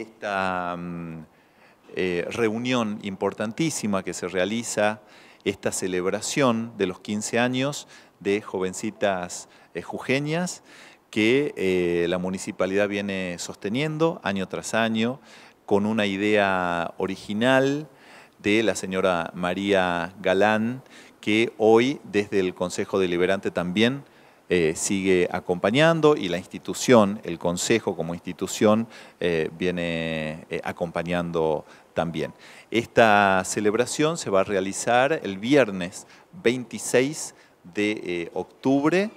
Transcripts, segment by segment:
esta mm, eh, reunión importantísima que se realiza, esta celebración de los 15 años de jovencitas eh, jujeñas que eh, la municipalidad viene sosteniendo año tras año con una idea original de la señora María Galán, que hoy desde el Consejo Deliberante también eh, sigue acompañando y la institución, el Consejo como institución, eh, viene eh, acompañando también. Esta celebración se va a realizar el viernes 26 de octubre.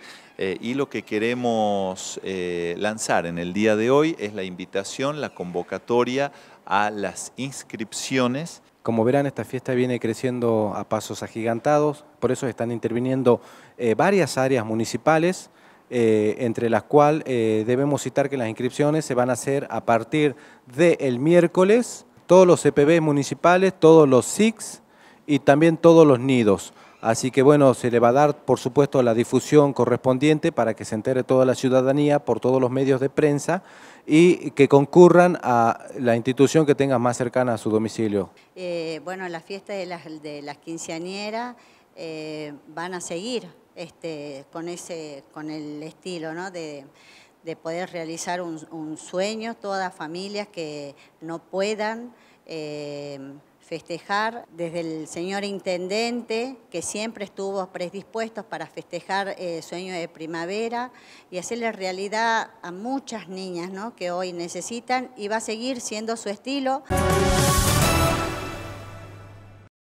y lo que queremos lanzar en el día de hoy es la invitación, la convocatoria a las inscripciones como verán, esta fiesta viene creciendo a pasos agigantados, por eso están interviniendo eh, varias áreas municipales, eh, entre las cuales eh, debemos citar que las inscripciones se van a hacer a partir del miércoles, todos los CPB e municipales, todos los SICs y también todos los nidos. Así que bueno, se le va a dar, por supuesto, la difusión correspondiente para que se entere toda la ciudadanía por todos los medios de prensa y que concurran a la institución que tenga más cercana a su domicilio. Eh, bueno, las fiestas de las, de quinceañeras eh, van a seguir este, con, ese, con el estilo ¿no? de, poder realizar un, un sueño, todas familias que no puedan... Eh, festejar desde el señor intendente, que siempre estuvo predispuesto para festejar eh, el Sueño de Primavera y hacerle realidad a muchas niñas que hoy necesitan y va a seguir siendo su estilo.